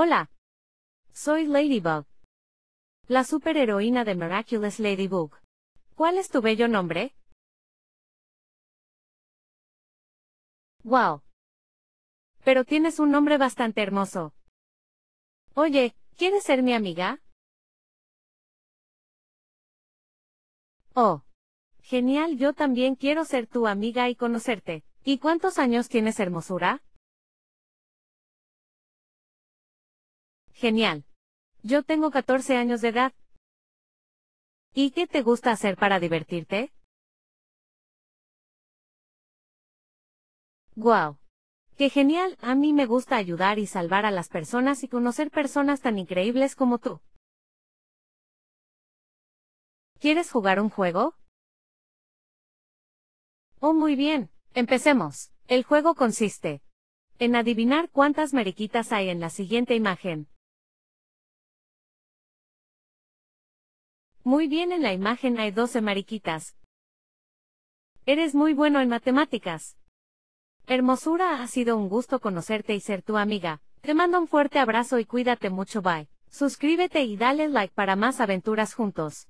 Hola. Soy Ladybug. La superheroína de Miraculous Ladybug. ¿Cuál es tu bello nombre? Wow. Pero tienes un nombre bastante hermoso. Oye, ¿quieres ser mi amiga? Oh. Genial, yo también quiero ser tu amiga y conocerte. ¿Y cuántos años tienes, hermosura? Genial. Yo tengo 14 años de edad. ¿Y qué te gusta hacer para divertirte? Wow. ¡Qué genial! A mí me gusta ayudar y salvar a las personas y conocer personas tan increíbles como tú. ¿Quieres jugar un juego? Oh, muy bien. Empecemos. El juego consiste en adivinar cuántas mariquitas hay en la siguiente imagen. Muy bien en la imagen hay 12 mariquitas. Eres muy bueno en matemáticas. Hermosura, ha sido un gusto conocerte y ser tu amiga. Te mando un fuerte abrazo y cuídate mucho, bye. Suscríbete y dale like para más aventuras juntos.